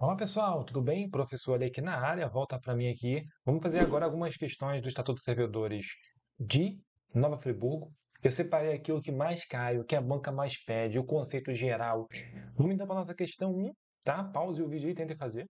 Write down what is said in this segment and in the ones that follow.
Olá pessoal, tudo bem? Professor ali aqui na área, volta para mim aqui. Vamos fazer agora algumas questões do Estatuto de Servidores de Nova Friburgo. Eu separei aqui o que mais cai, o que a banca mais pede, o conceito geral. Vamos então para a nossa questão 1, tá? Pause o vídeo e tente fazer.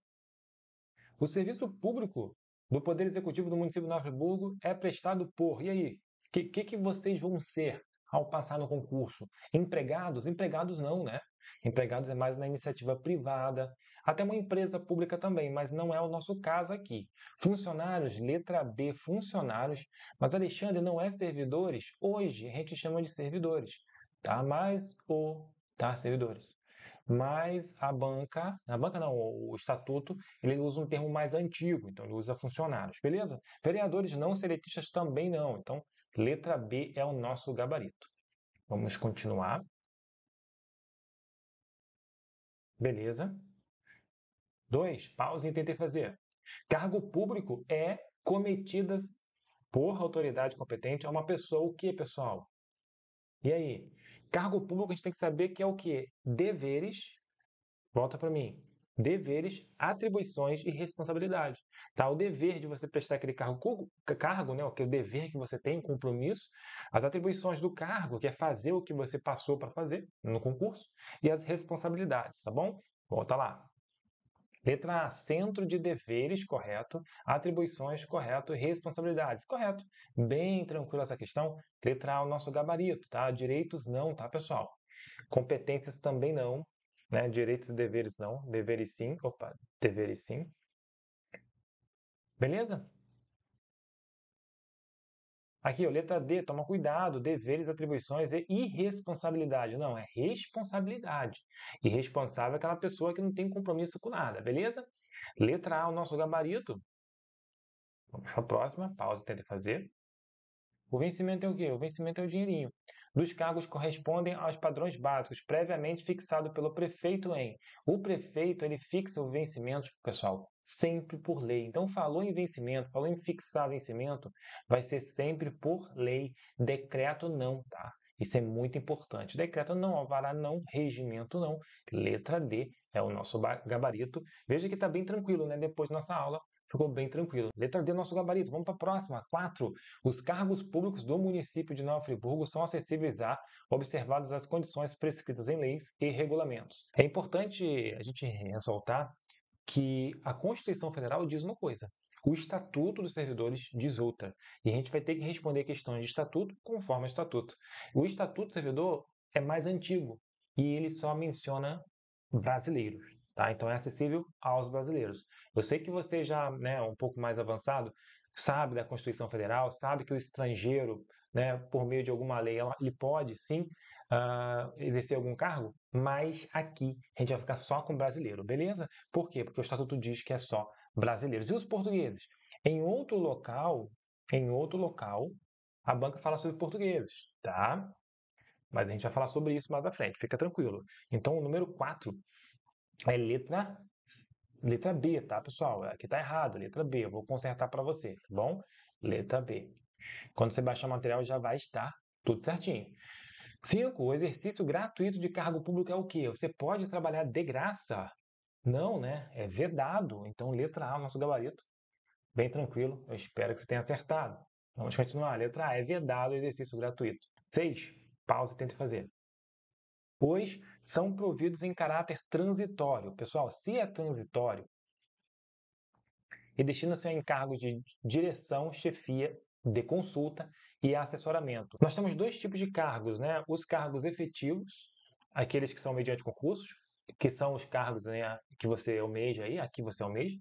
O serviço público do Poder Executivo do município de Nova Friburgo é prestado por. E aí? O que, que, que vocês vão ser? ao passar no concurso. Empregados, empregados não, né? Empregados é mais na iniciativa privada, até uma empresa pública também, mas não é o nosso caso aqui. Funcionários, letra B, funcionários, mas Alexandre não é servidores? Hoje a gente chama de servidores, tá? Mas o, tá? Servidores. Mas a banca, a banca não, o estatuto, ele usa um termo mais antigo, então ele usa funcionários, beleza? Vereadores não seletistas também não, então letra B é o nosso gabarito. Vamos continuar. Beleza. Dois, Pause e tentei fazer. Cargo público é cometidas por autoridade competente a uma pessoa. O que, pessoal? E aí? Cargo público a gente tem que saber que é o que? Deveres. Volta para mim. Deveres, atribuições e responsabilidades. Tá? O dever de você prestar aquele cargo, cargo né? o dever que você tem, compromisso, as atribuições do cargo, que é fazer o que você passou para fazer no concurso, e as responsabilidades, tá bom? Volta lá. Letra A, centro de deveres, correto. Atribuições, correto. Responsabilidades, correto. Bem tranquila essa questão. Letra A, o nosso gabarito, tá? Direitos não, tá, pessoal? Competências também não, né? Direitos e deveres não. Deveres sim, opa, deveres sim. Beleza? Aqui, ó, letra D, toma cuidado, deveres, atribuições e irresponsabilidade. Não, é responsabilidade. Irresponsável é aquela pessoa que não tem compromisso com nada, beleza? Letra A, o nosso gabarito. Vamos para a próxima, pausa, tenta fazer. O vencimento é o quê? O vencimento é o dinheirinho. Dos cargos correspondem aos padrões básicos previamente fixado pelo prefeito em. O prefeito ele fixa o vencimento, pessoal, sempre por lei. Então falou em vencimento, falou em fixar vencimento, vai ser sempre por lei, decreto não, tá? Isso é muito importante. Decreto não, alvará não, regimento não. Letra D é o nosso gabarito. Veja que está bem tranquilo, né? Depois da nossa aula, ficou bem tranquilo. Letra tá D, nosso gabarito. Vamos para a próxima. 4. Os cargos públicos do município de Nova Friburgo são acessíveis a, observadas as condições prescritas em leis e regulamentos. É importante a gente ressaltar que a Constituição Federal diz uma coisa, o Estatuto dos Servidores diz outra. E a gente vai ter que responder questões de estatuto conforme o estatuto. O Estatuto do Servidor é mais antigo e ele só menciona brasileiros. Tá? Então é acessível aos brasileiros. Eu sei que você já né, é um pouco mais avançado, sabe da Constituição Federal, sabe que o estrangeiro, né, por meio de alguma lei, ele pode sim uh, exercer algum cargo, mas aqui a gente vai ficar só com brasileiro, beleza? Por quê? Porque o Estatuto diz que é só brasileiros. E os portugueses? Em outro local, em outro local, a banca fala sobre portugueses, tá? Mas a gente vai falar sobre isso mais à frente, fica tranquilo. Então, o número 4 é letra letra B, tá, pessoal? Aqui tá errado, letra B. Eu vou consertar para você, tá bom? Letra B. Quando você baixar o material, já vai estar tudo certinho. 5. O exercício gratuito de cargo público é o quê? Você pode trabalhar de graça? Não, né? É vedado. Então, letra A, nosso gabarito. Bem tranquilo. Eu espero que você tenha acertado. Vamos continuar. Letra A, é vedado o exercício gratuito. 6. Pausa e tente fazer pois são providos em caráter transitório. Pessoal, se é transitório, e destina-se a encargos de direção, chefia, de consulta e assessoramento. Nós temos dois tipos de cargos, né? Os cargos efetivos, aqueles que são mediante concursos, que são os cargos né, que você almeja aí, aqui você almeja.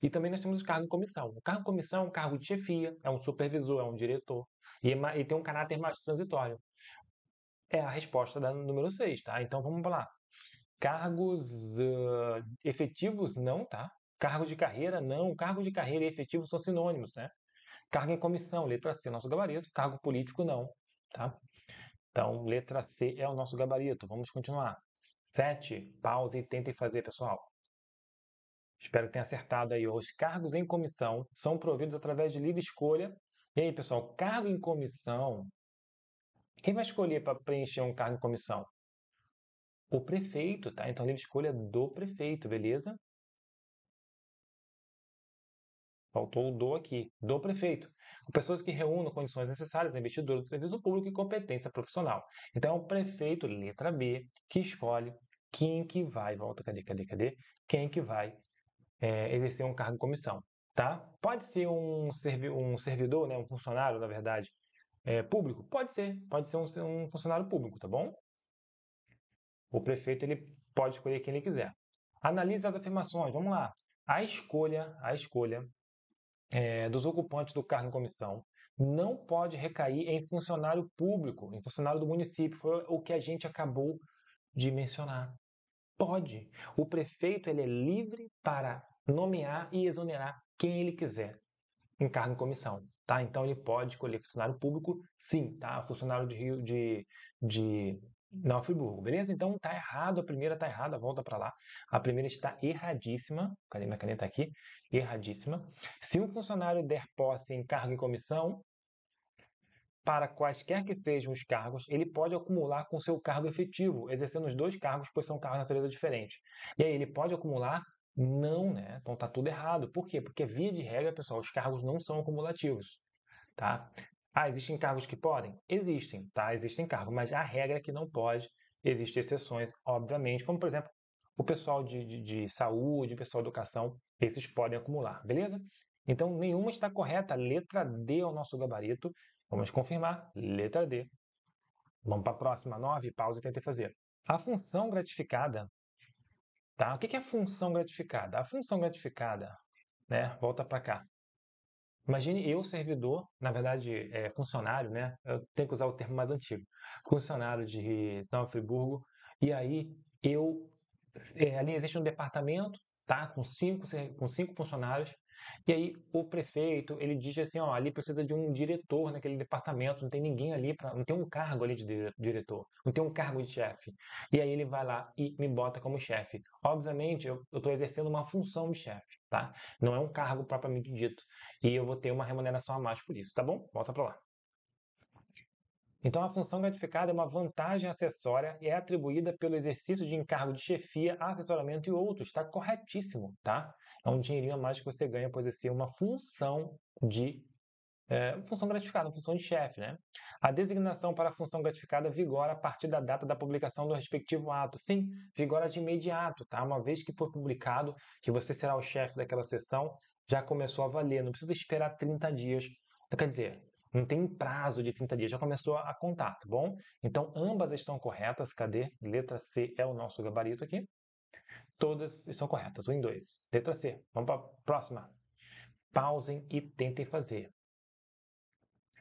E também nós temos os cargos de comissão. O cargo de comissão é um cargo de chefia, é um supervisor, é um diretor, e, é e tem um caráter mais transitório é a resposta da número 6, tá? Então vamos lá. Cargos uh, efetivos não, tá? Cargos de carreira não. Cargos de carreira e efetivo são sinônimos, né? Cargo em comissão, letra C, nosso gabarito. Cargo político não, tá? Então, letra C é o nosso gabarito. Vamos continuar. 7. Pause e tentem fazer, pessoal. Espero que tenha acertado aí. Os cargos em comissão são providos através de livre escolha. E aí, pessoal, cargo em comissão quem vai escolher para preencher um cargo em comissão? O prefeito, tá? Então, livre escolha do prefeito, beleza? Faltou o do aqui, do prefeito. Com pessoas que reúnam condições necessárias, investidores do serviço público e competência profissional. Então, é o prefeito, letra B, que escolhe quem que vai, volta, cadê, cadê, cadê? Quem que vai é, exercer um cargo em comissão, tá? Pode ser um, servi um servidor, né, um funcionário, na verdade, é, público? Pode ser, pode ser um, um, funcionário público, tá bom? O prefeito ele pode escolher quem ele quiser. Analise as afirmações, vamos lá. A escolha, a escolha é, dos ocupantes do cargo em comissão não pode recair em funcionário público, em funcionário do município, foi o que a gente acabou de mencionar. Pode. O prefeito ele é livre para nomear e exonerar quem ele quiser. Encargo em comissão, tá? Então ele pode escolher funcionário público, sim, tá? Funcionário de Rio de, de Nova Friburgo, beleza? Então tá errado, a primeira tá errada, volta para lá. A primeira está erradíssima. Cadê minha caneta aqui? Erradíssima. Se um funcionário der posse em cargo em comissão, para quaisquer que sejam os cargos, ele pode acumular com seu cargo efetivo, exercendo os dois cargos, pois são cargos de natureza diferente. E aí ele pode acumular não, né? Então tá tudo errado. Por quê? Porque via de regra, pessoal, os cargos não são acumulativos, tá? Ah, existem cargos que podem? Existem, tá? Existem cargos, mas a regra é que não pode. Existem exceções, obviamente, como por exemplo, o pessoal de, de, de saúde, o pessoal de educação, esses podem acumular, beleza? Então, nenhuma está correta. Letra D é o nosso gabarito. Vamos confirmar. Letra D. Vamos para a próxima, 9. Pausa e tentei fazer. A função gratificada Tá? O que é a função gratificada? A função gratificada, né? Volta para cá. Imagine eu, servidor, na verdade, é, funcionário, né? Eu tenho que usar o termo mais antigo. Funcionário de São Friburgo. E aí, eu. É, ali existe um departamento, tá? Com cinco, com cinco funcionários. E aí o prefeito, ele diz assim, ó, ali precisa de um diretor naquele departamento, não tem ninguém ali, para não tem um cargo ali de diretor, não tem um cargo de chefe. E aí ele vai lá e me bota como chefe. Obviamente, eu estou exercendo uma função de chefe, tá? Não é um cargo propriamente dito. E eu vou ter uma remuneração a mais por isso, tá bom? Volta para lá. Então, a função gratificada é uma vantagem acessória e é atribuída pelo exercício de encargo de chefia, assessoramento e outros. Está corretíssimo, tá? é um dinheirinho a mais que você ganha pois esse assim, é uma função de é, função gratificada, função de chefe. Né? A designação para a função gratificada vigora a partir da data da publicação do respectivo ato. Sim, vigora de imediato, tá? Uma vez que for publicado que você será o chefe daquela sessão, já começou a valer. Não precisa esperar 30 dias. Então, quer dizer, não tem prazo de 30 dias, já começou a contar, tá bom? Então, ambas estão corretas. Cadê? Letra C é o nosso gabarito aqui. Todas estão corretas. Um em dois. Letra C. Vamos para a próxima. Pausem e tentem fazer.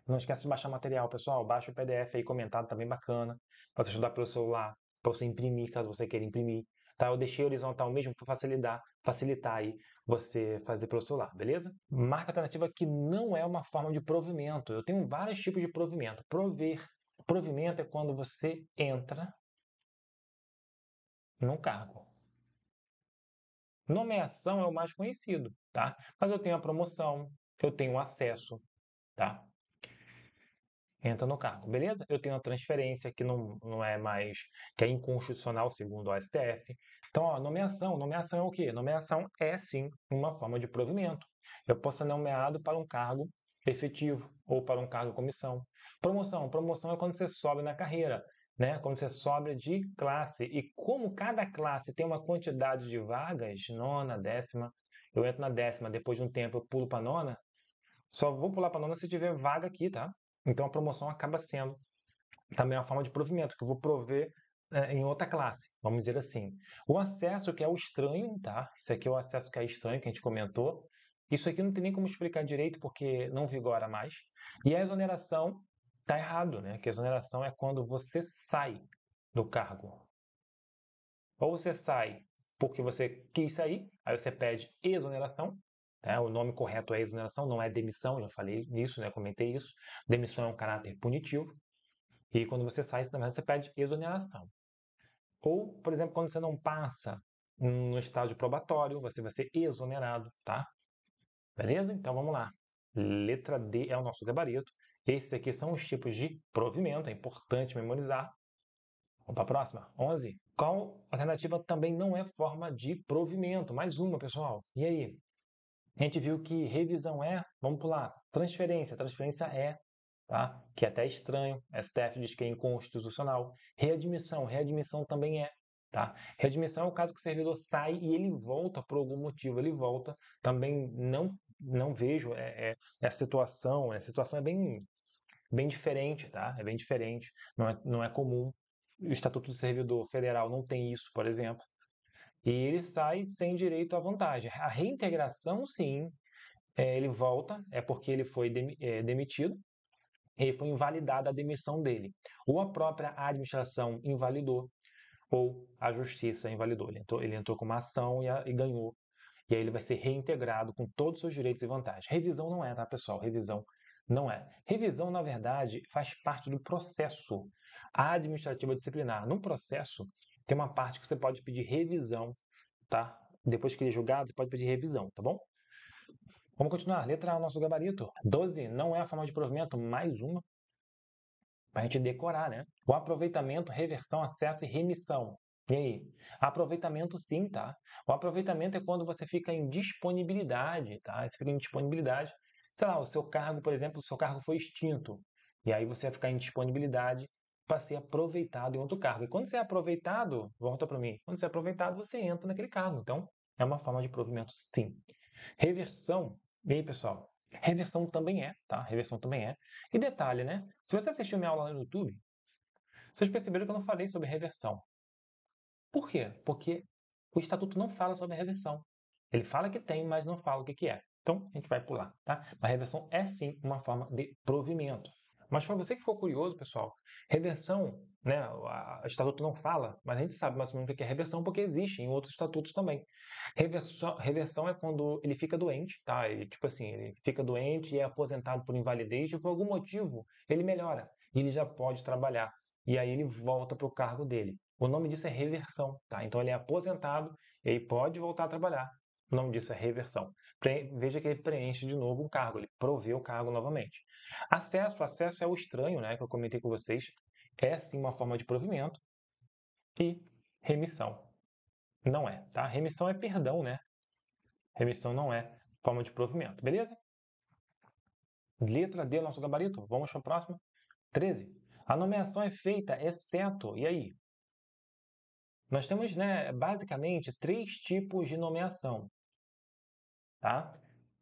Não esquece de baixar material, pessoal. Baixa o PDF aí comentado, também tá bacana. Para você estudar pelo celular, para você imprimir, caso você queira imprimir. Tá? Eu deixei horizontal mesmo para facilitar, facilitar aí você fazer pelo celular, beleza? Marca alternativa que não é uma forma de provimento. Eu tenho vários tipos de provimento. Prover. Provimento é quando você entra num cargo. Nomeação é o mais conhecido, tá? Mas eu tenho a promoção, eu tenho acesso, tá? Entra no cargo, beleza? Eu tenho a transferência, que não, não é mais, que é inconstitucional, segundo o STF. Então, ó, nomeação, nomeação é o quê? Nomeação é, sim, uma forma de provimento. Eu posso ser nomeado para um cargo efetivo ou para um cargo comissão. Promoção, promoção é quando você sobe na carreira né? Quando você sobra de classe. E como cada classe tem uma quantidade de vagas, nona, décima, eu entro na décima, depois de um tempo eu pulo para nona, só vou pular para nona se tiver vaga aqui, tá? Então a promoção acaba sendo também uma forma de provimento, que eu vou prover é, em outra classe, vamos dizer assim. O acesso que é o estranho, tá? Isso aqui é o acesso que é estranho, que a gente comentou. Isso aqui não tem nem como explicar direito, porque não vigora mais. E a exoneração, Está errado, né? Que exoneração é quando você sai do cargo. Ou você sai porque você quis sair, aí você pede exoneração. Né? O nome correto é exoneração, não é demissão, já falei isso, né? comentei isso. Demissão é um caráter punitivo. E quando você sai, você pede exoneração. Ou, por exemplo, quando você não passa no estágio probatório, você vai ser exonerado, tá? Beleza? Então vamos lá. Letra D é o nosso gabarito. Esses aqui são os tipos de provimento, é importante memorizar. Vamos para a próxima, 11. Qual alternativa também não é forma de provimento? Mais uma, pessoal. E aí? A gente viu que revisão é, vamos pular, transferência. Transferência é, tá? Que é até estranho. STF diz que é inconstitucional. Readmissão, readmissão também é, tá? Readmissão é o caso que o servidor sai e ele volta por algum motivo, ele volta. Também não não vejo é, é, a situação, a situação é bem bem diferente, tá? É bem diferente. Não é, não é comum. O Estatuto do Servidor Federal não tem isso, por exemplo. E ele sai sem direito à vantagem. A reintegração, sim, é, ele volta, é porque ele foi dem, é, demitido e foi invalidada a demissão dele. Ou a própria administração invalidou, ou a justiça invalidou. Ele entrou, ele entrou com uma ação e, a, e ganhou. E aí ele vai ser reintegrado com todos os seus direitos e vantagens. Revisão não é, tá, pessoal? Revisão não é. Revisão, na verdade, faz parte do processo administrativo disciplinar. Num processo, tem uma parte que você pode pedir revisão, tá? Depois que ele é julgado, você pode pedir revisão, tá bom? Vamos continuar. Letra A nosso gabarito. 12. Não é a forma de provimento, mais uma. Para a gente decorar, né? O aproveitamento, reversão, acesso e remissão. E aí? Aproveitamento sim, tá? O aproveitamento é quando você fica em disponibilidade, tá? Você fica em disponibilidade sei lá, o seu cargo, por exemplo, o seu cargo foi extinto. E aí você vai ficar em disponibilidade para ser aproveitado em outro cargo. E quando você é aproveitado, volta para mim, quando você é aproveitado, você entra naquele cargo. Então, é uma forma de provimento, sim. Reversão, bem, pessoal, reversão também é, tá? Reversão também é. E detalhe, né? Se você assistiu minha aula lá no YouTube, vocês perceberam que eu não falei sobre reversão. Por quê? Porque o estatuto não fala sobre reversão. Ele fala que tem, mas não fala o que, que é. Então, a gente vai pular, tá? Mas reversão é sim uma forma de provimento. Mas para você que for curioso, pessoal, reversão, né, o estatuto não fala, mas a gente sabe mais ou menos o que é reversão porque existe em outros estatutos também. Reversão, reversão é quando ele fica doente, tá? Ele, tipo assim, ele fica doente e é aposentado por invalidez e por algum motivo ele melhora e ele já pode trabalhar. E aí ele volta para o cargo dele. O nome disso é reversão, tá? Então ele é aposentado e aí pode voltar a trabalhar. O nome disso é reversão. Pre... Veja que ele preenche de novo um cargo, ele provê o cargo novamente. Acesso, acesso é o estranho, né, que eu comentei com vocês, é sim uma forma de provimento. E remissão não é, tá? Remissão é perdão, né? Remissão não é forma de provimento, beleza? Letra D, é nosso gabarito. Vamos para a próxima. 13. A nomeação é feita, exceto. E aí? Nós temos, né, basicamente, três tipos de nomeação tá?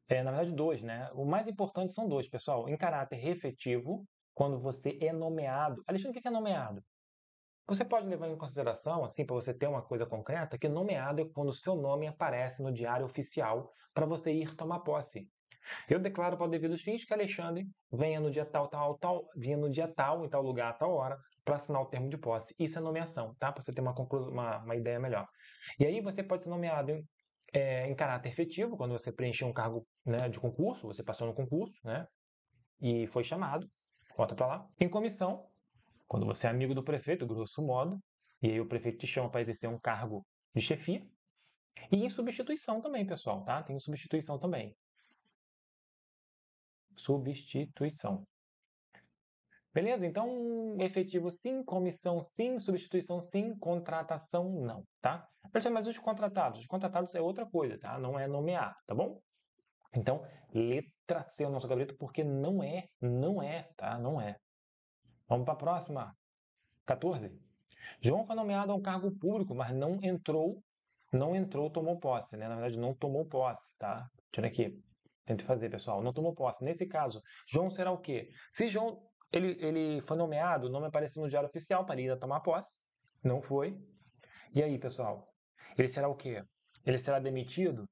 É, na verdade, dois, né? O mais importante são dois, pessoal. Em caráter efetivo, quando você é nomeado. Alexandre, o que é nomeado? Você pode levar em consideração, assim, para você ter uma coisa concreta, que nomeado é quando o seu nome aparece no diário oficial para você ir tomar posse. Eu declaro para o devido fins que Alexandre venha no dia tal, tal, tal, venha no dia tal, em tal lugar, a tal hora, para assinar o termo de posse. Isso é nomeação, tá? Para você ter uma, uma, uma ideia melhor. E aí você pode ser nomeado é, em caráter efetivo, quando você preencheu um cargo né, de concurso, você passou no concurso, né? E foi chamado, conta para lá. Em comissão, quando você é amigo do prefeito, grosso modo, e aí o prefeito te chama para exercer um cargo de chefia. E em substituição também, pessoal, tá? Tem substituição também. Substituição. Beleza? Então, efetivo sim, comissão sim, substituição sim, contratação não, tá? Mas é os contratados? Os contratados é outra coisa, tá? Não é nomear, tá bom? Então, letra C o nosso gabarito, porque não é, não é, tá? Não é. Vamos para a próxima. 14. João foi nomeado a um cargo público, mas não entrou, não entrou, tomou posse, né? Na verdade, não tomou posse, tá? Tira aqui. Tente fazer, pessoal. Não tomou posse. Nesse caso, João será o quê? Se João ele, ele foi nomeado, o nome apareceu no Diário Oficial para tá ir tomar posse. Não foi. E aí, pessoal? Ele será o quê? Ele será demitido?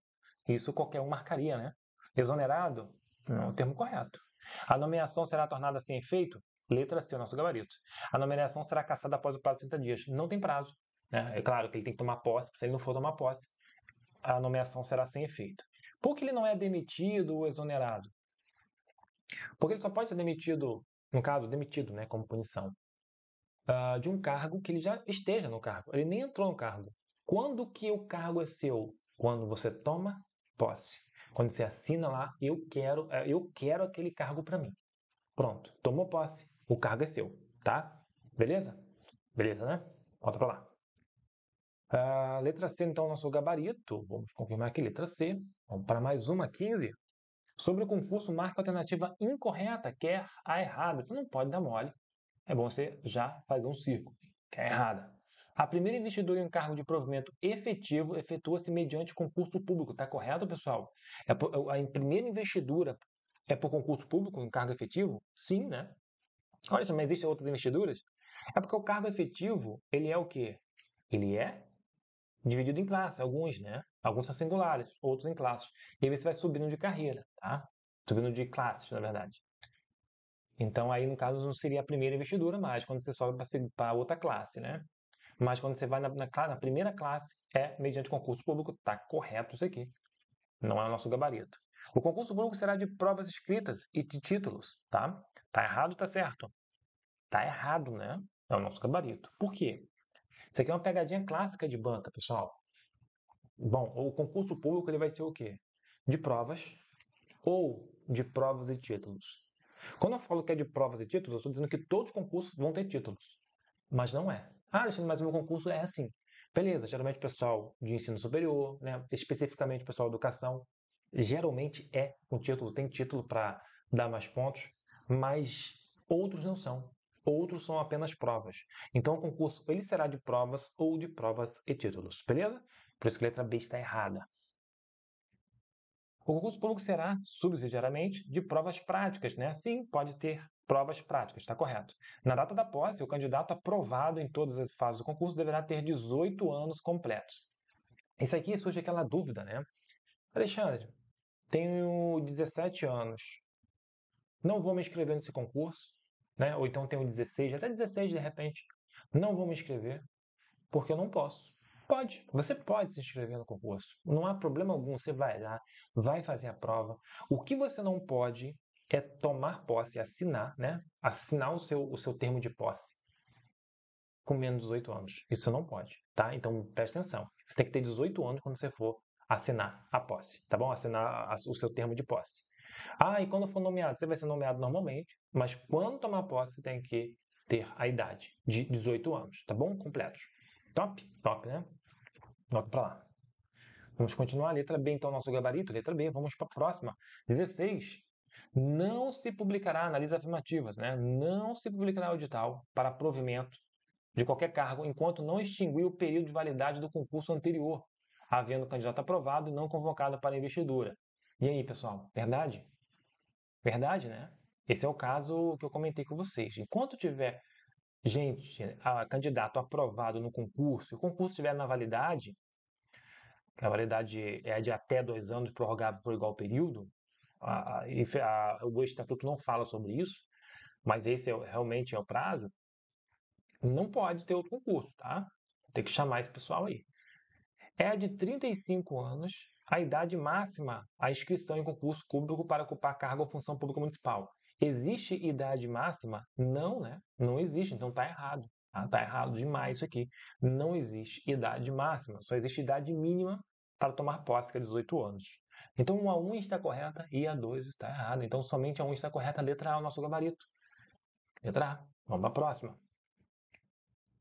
Isso qualquer um marcaria, né? Exonerado? Não é o termo correto. A nomeação será tornada sem efeito? Letra C, o nosso gabarito. A nomeação será cassada após o prazo de 30 dias. Não tem prazo. Né? É claro que ele tem que tomar posse, se ele não for tomar posse, a nomeação será sem efeito. Por que ele não é demitido ou exonerado? Porque ele só pode ser demitido no caso, demitido, né, como punição, uh, de um cargo que ele já esteja no cargo. Ele nem entrou no cargo. Quando que o cargo é seu? Quando você toma posse. Quando você assina lá, eu quero, eh, eu quero aquele cargo para mim. Pronto, tomou posse, o cargo é seu, tá? Beleza? Beleza, né? Volta para lá. Uh, letra C, então, é nosso gabarito. Vamos confirmar aqui, letra C. Vamos para mais uma, 15. Sobre o concurso, marca a alternativa incorreta, quer é a errada. Você não pode dar mole. É bom você já fazer um círculo, que é a errada. A primeira investidura em um cargo de provimento efetivo efetua-se mediante concurso público, está correto, pessoal? É por, a primeira investidura é por concurso público, em um cargo efetivo? Sim, né? Olha só, mas existem outras investiduras? É porque o cargo efetivo, ele é o quê? Ele é dividido em classes, alguns, né? Alguns são singulares, outros em classes. E aí você vai subindo de carreira, tá? Subindo de classes, na verdade. Então, aí, no caso, não seria a primeira investidura mais, quando você sobe para outra classe, né? Mas quando você vai na, na, na, primeira classe, é mediante concurso público, tá correto isso aqui. Não é o nosso gabarito. O concurso público será de provas escritas e de títulos, tá? Tá errado, tá certo? Tá errado, né? É o nosso gabarito. Por quê? Isso aqui é uma pegadinha clássica de banca, pessoal. Bom, o concurso público ele vai ser o quê? De provas ou de provas e títulos. Quando eu falo que é de provas e títulos, eu estou dizendo que todos os concursos vão ter títulos. Mas não é. Ah, Alexandre, mas o meu concurso é assim. Beleza, geralmente o pessoal de ensino superior, né, especificamente o pessoal de educação, geralmente é com um título, tem título para dar mais pontos, mas outros não são. Outros são apenas provas. Então o concurso ele será de provas ou de provas e títulos, beleza? Por isso que a letra B está errada. O concurso público será, subsidiariamente, de provas práticas, né? Sim, pode ter provas práticas, está correto. Na data da posse, o candidato aprovado em todas as fases do concurso deverá ter 18 anos completos. Isso aqui surge aquela dúvida, né? Alexandre, tenho 17 anos, não vou me inscrever nesse concurso, né? Ou então tenho 16, até 16 de repente, não vou me inscrever porque eu não posso. Pode, você pode se inscrever no concurso. Não há problema algum, você vai lá, vai fazer a prova. O que você não pode é tomar posse, assinar, né? Assinar o seu, o seu termo de posse com menos de 18 anos. Isso não pode, tá? Então preste atenção. Você tem que ter 18 anos quando você for assinar a posse, tá bom? Assinar a, o seu termo de posse. Ah, e quando for nomeado, você vai ser nomeado normalmente, mas quando tomar posse, você tem que ter a idade de 18 anos, tá bom? Completos. Top? Top, né? Nota para lá. Vamos continuar. Letra B, então, nosso gabarito. Letra B, vamos para a próxima. 16. Não se publicará, análise afirmativas, né? Não se publicará o edital para provimento de qualquer cargo enquanto não extinguir o período de validade do concurso anterior, havendo o candidato aprovado e não convocado para a investidura. E aí, pessoal, verdade? Verdade, né? Esse é o caso que eu comentei com vocês. Enquanto tiver gente, a candidato aprovado no concurso, se o concurso estiver na validade, a validade é de até dois anos, prorrogável por igual período, a, a, a, o estatuto não fala sobre isso, mas esse é, realmente é o prazo, não pode ter outro concurso, tá? Tem que chamar esse pessoal aí. É de 35 anos a idade máxima à inscrição em concurso público para ocupar cargo ou função pública municipal. Existe idade máxima? Não, né? Não existe, então tá errado. Tá, tá uhum. errado demais isso aqui. Não existe idade máxima, só existe idade mínima para tomar posse, que é 18 anos. Então a 1 está correta e a 2 está errada. Então somente a 1 está correta, a letra A, é o nosso gabarito. Letra A. Vamos para a próxima.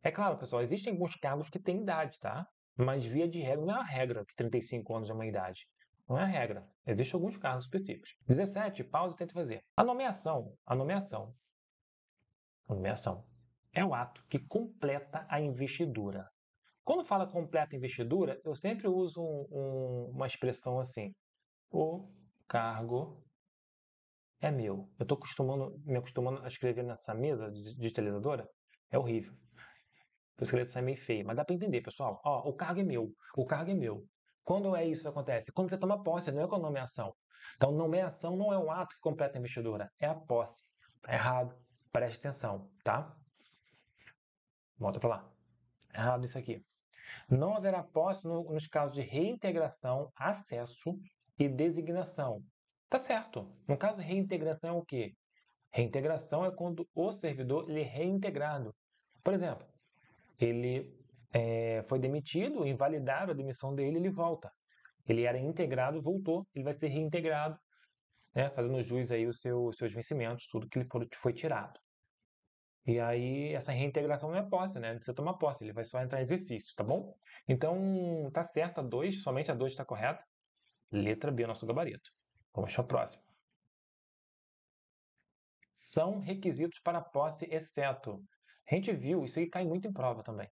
É claro, pessoal, existem alguns cargos que têm idade, tá? Mas via de regra, não é uma regra que 35 anos é uma idade. Não é a regra. Existem alguns casos específicos. 17. Pausa e tenta fazer. A nomeação. A nomeação. A nomeação. É o ato que completa a investidura. Quando fala completa investidura, eu sempre uso um, um, uma expressão assim. O cargo é meu. Eu estou me acostumando a escrever nessa mesa digitalizadora. É horrível. Eu escrevo isso é meio feio, mas dá para entender, pessoal. Ó, o cargo é meu. O cargo é meu. Quando é isso que acontece? Quando você toma posse, não é quando é nomeação. Então, nomeação não é um ato que completa a investidura, é a posse. Tá errado. Preste atenção, tá? Volta para lá. Errado isso aqui. Não haverá posse no, nos casos de reintegração, acesso e designação. Tá certo. No caso de reintegração é o quê? Reintegração é quando o servidor ele é reintegrado. Por exemplo, ele é, foi demitido, invalidaram a demissão dele, ele volta. Ele era integrado, voltou, ele vai ser reintegrado, né, fazendo jus aí os seu, seus vencimentos, tudo que ele for, foi tirado. E aí, essa reintegração não é posse, né? Não precisa tomar posse, ele vai só entrar em exercício, tá bom? Então, tá certo, a 2, somente a 2 está correta. Letra B, é nosso gabarito. Vamos para a próxima. São requisitos para posse, exceto. A gente viu, isso aí cai muito em prova também.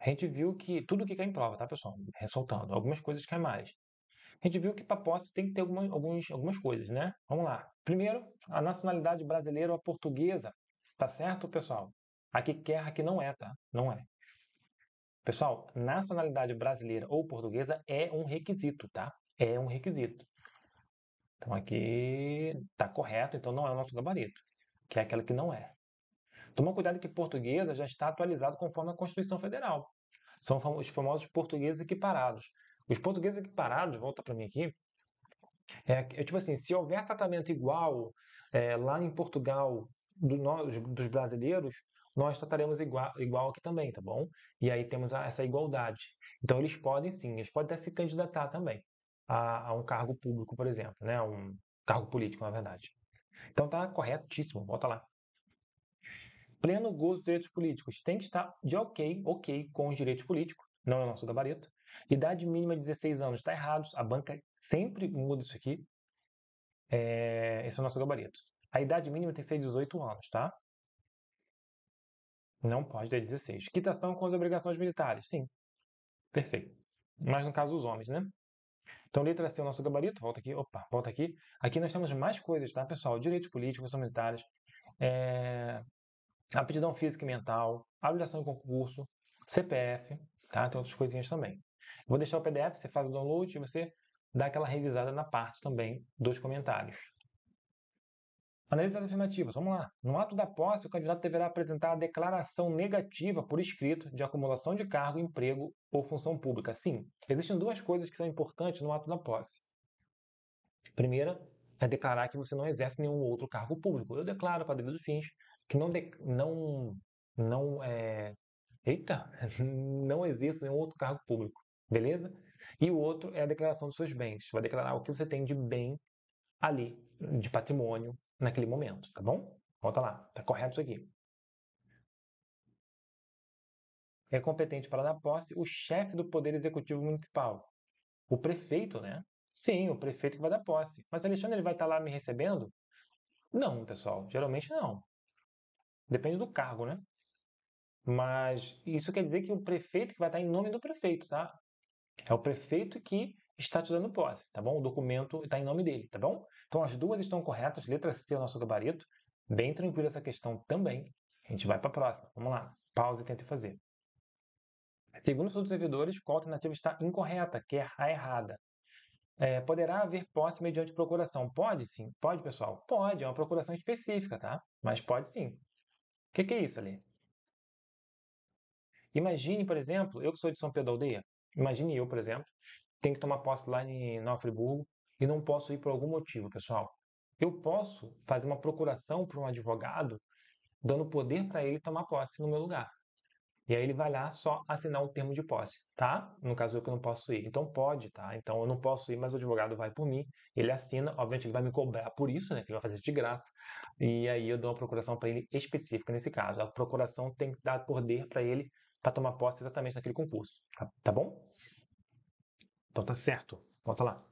A gente viu que tudo que cai em prova, tá, pessoal? Ressaltando, algumas coisas caem mais. A gente viu que para posse tem que ter algumas, algumas, algumas coisas, né? Vamos lá. Primeiro, a nacionalidade brasileira ou portuguesa. Tá certo, pessoal? Aqui quer, aqui não é, tá? Não é. Pessoal, nacionalidade brasileira ou portuguesa é um requisito, tá? É um requisito. Então aqui tá correto, então não é o nosso gabarito, que é aquela que não é. Toma cuidado que portuguesa já está atualizado conforme a Constituição Federal. São os famosos portugueses equiparados. Os portugueses equiparados, volta para mim aqui, é, é, tipo assim, se houver tratamento igual é, lá em Portugal do, nós, dos brasileiros, nós trataremos igual, igual aqui também, tá bom? E aí temos a, essa igualdade. Então eles podem sim, eles podem até se candidatar também a, a um cargo público, por exemplo, né? Um cargo político, na verdade. Então tá corretíssimo, volta lá pleno gozo dos direitos políticos. Tem que estar de ok, ok com os direitos políticos, não é o nosso gabarito. Idade mínima de 16 anos, está errado. A banca sempre muda isso aqui. É, esse é o nosso gabarito. A idade mínima tem que ser 18 anos, tá? Não pode ter 16. Quitação com as obrigações militares, sim. Perfeito. Mas no caso dos homens, né? Então, letra C, o nosso gabarito, volta aqui, opa, volta aqui. Aqui nós temos mais coisas, tá, pessoal? Direitos políticos, militares, é aptidão física e mental, habilitação em concurso, CPF, tá? Tem outras coisinhas também. Vou deixar o PDF, você faz o download e você dá aquela revisada na parte também dos comentários. Analisa as afirmativas. Vamos lá. No ato da posse, o candidato deverá apresentar a declaração negativa por escrito de acumulação de cargo, emprego ou função pública. Sim, existem duas coisas que são importantes no ato da posse. Primeira é declarar que você não exerce nenhum outro cargo público. Eu declaro para devido fins que não, de, não, não, é, eita, não existe nenhum outro cargo público, beleza? E o outro é a declaração dos seus bens. Vai declarar o que você tem de bem ali, de patrimônio, naquele momento, tá bom? Volta lá, tá correto isso aqui. É competente para dar posse o chefe do Poder Executivo Municipal. O prefeito, né? Sim, o prefeito que vai dar posse. Mas Alexandre, ele vai estar tá lá me recebendo? Não, pessoal, geralmente não. Depende do cargo, né? Mas isso quer dizer que o prefeito que vai estar em nome do prefeito, tá? É o prefeito que está te dando posse, tá bom? O documento está em nome dele, tá bom? Então as duas estão corretas, letra C é o nosso gabarito. Bem tranquila essa questão também. A gente vai para a próxima. Vamos lá. Pausa e tenta fazer. Segundo os servidores, qual alternativa está incorreta, que é a errada? É, poderá haver posse mediante procuração? Pode sim, pode pessoal, pode, é uma procuração específica, tá? Mas pode sim. Que que é isso ali? Imagine, por exemplo, eu que sou de São Pedro da Aldeia, imagine eu, por exemplo, tenho que tomar posse lá em Nova Friburgo e não posso ir por algum motivo, pessoal. Eu posso fazer uma procuração para um advogado, dando poder para ele tomar posse no meu lugar. E aí ele vai lá só assinar um termo de posse, tá? No caso eu que não posso ir. Então pode, tá? Então eu não posso ir, mas o advogado vai por mim, ele assina, obviamente ele vai me cobrar por isso, né? Que ele vai fazer de graça. E aí eu dou uma procuração para ele específica nesse caso. A procuração tem que dar poder para ele para tomar posse exatamente naquele concurso, tá, tá bom? Então tá certo. Volta lá.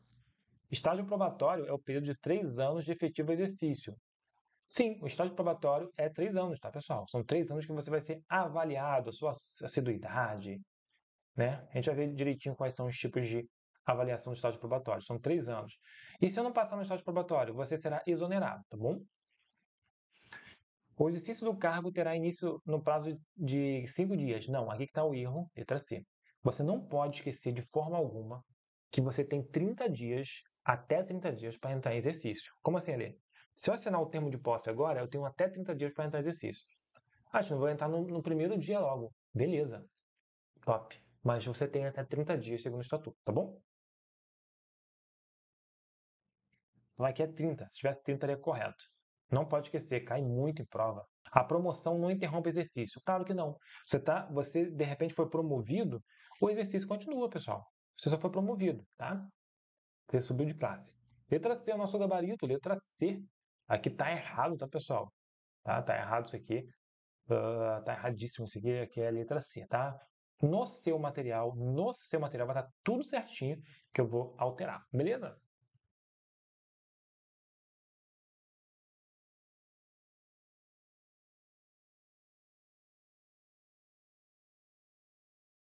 Estágio probatório é o período de três anos de efetivo exercício, Sim, o estágio probatório é três anos, tá, pessoal? São três anos que você vai ser avaliado, a sua assiduidade, né? A gente vai ver direitinho quais são os tipos de avaliação do estágio probatório. São três anos. E se eu não passar no estágio probatório, você será exonerado, tá bom? O exercício do cargo terá início no prazo de cinco dias. Não, aqui que está o erro, letra C. Você não pode esquecer de forma alguma que você tem 30 dias, até 30 dias, para entrar em exercício. Como assim, Alê? Se eu assinar o termo de posse agora, eu tenho até 30 dias para entrar no exercício. Ah, não vou entrar no, no, primeiro dia logo. Beleza. Top. Mas você tem até 30 dias segundo o estatuto, tá bom? Lá aqui é 30. Se tivesse 30, estaria correto. Não pode esquecer, cai muito em prova. A promoção não interrompe o exercício. Claro que não. Você, tá, você de repente foi promovido, o exercício continua, pessoal. Você só foi promovido, tá? Você subiu de classe. Letra C é o nosso gabarito. Letra C Aqui tá errado, tá, pessoal? Tá, tá errado isso aqui. Uh, tá erradíssimo isso aqui, aqui é a letra C, tá? No seu material, no seu material vai estar tá tudo certinho que eu vou alterar, beleza?